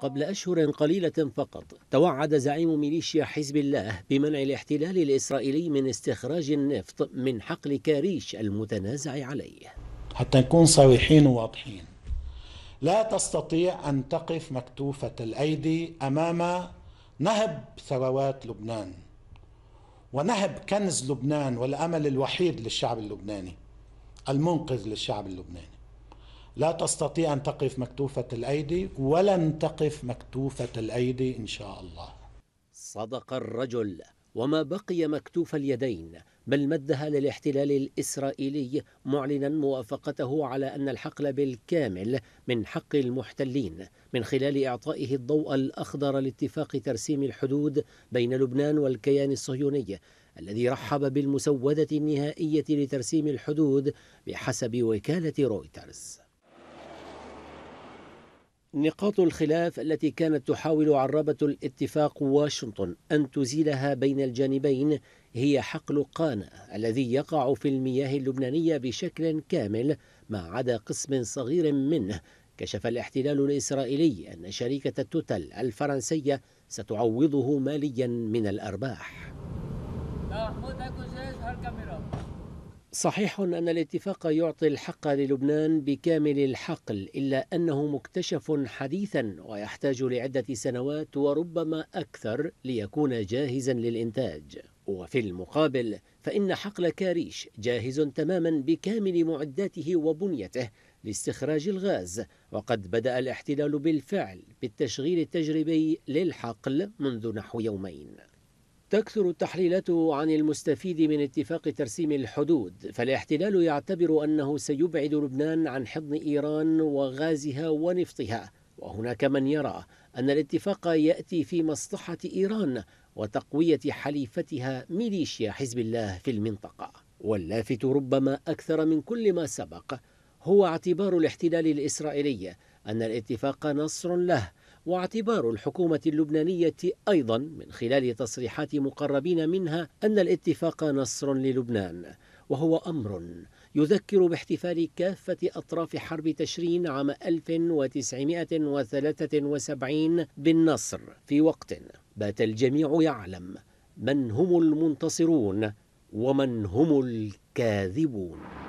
قبل أشهر قليلة فقط توعد زعيم ميليشيا حزب الله بمنع الاحتلال الإسرائيلي من استخراج النفط من حقل كاريش المتنازع عليه حتى نكون صريحين وواضحين لا تستطيع أن تقف مكتوفة الأيدي أمام نهب ثروات لبنان ونهب كنز لبنان والأمل الوحيد للشعب اللبناني المنقذ للشعب اللبناني لا تستطيع أن تقف مكتوفة الأيدي ولن تقف مكتوفة الأيدي إن شاء الله صدق الرجل وما بقي مكتوف اليدين بل مدها للاحتلال الإسرائيلي معلنا موافقته على أن الحقل بالكامل من حق المحتلين من خلال إعطائه الضوء الأخضر لاتفاق ترسيم الحدود بين لبنان والكيان الصهيوني الذي رحب بالمسودة النهائية لترسيم الحدود بحسب وكالة رويترز نقاط الخلاف التي كانت تحاول عربة الاتفاق واشنطن أن تزيلها بين الجانبين هي حقل قانا الذي يقع في المياه اللبنانية بشكل كامل ما عدا قسم صغير منه كشف الاحتلال الإسرائيلي أن شركة توتال الفرنسية ستعوضه ماليا من الأرباح صحيح أن الاتفاق يعطي الحق للبنان بكامل الحقل إلا أنه مكتشف حديثا ويحتاج لعدة سنوات وربما أكثر ليكون جاهزا للإنتاج وفي المقابل فإن حقل كاريش جاهز تماما بكامل معداته وبنيته لاستخراج الغاز وقد بدأ الاحتلال بالفعل بالتشغيل التجريبي للحقل منذ نحو يومين تكثر التحليلات عن المستفيد من اتفاق ترسيم الحدود فالاحتلال يعتبر أنه سيبعد لبنان عن حضن إيران وغازها ونفطها وهناك من يرى أن الاتفاق يأتي في مصلحة إيران وتقوية حليفتها ميليشيا حزب الله في المنطقة واللافت ربما أكثر من كل ما سبق هو اعتبار الاحتلال الإسرائيلي أن الاتفاق نصر له واعتبار الحكومة اللبنانية أيضا من خلال تصريحات مقربين منها أن الاتفاق نصر للبنان وهو أمر يذكر باحتفال كافة أطراف حرب تشرين عام 1973 بالنصر في وقت بات الجميع يعلم من هم المنتصرون ومن هم الكاذبون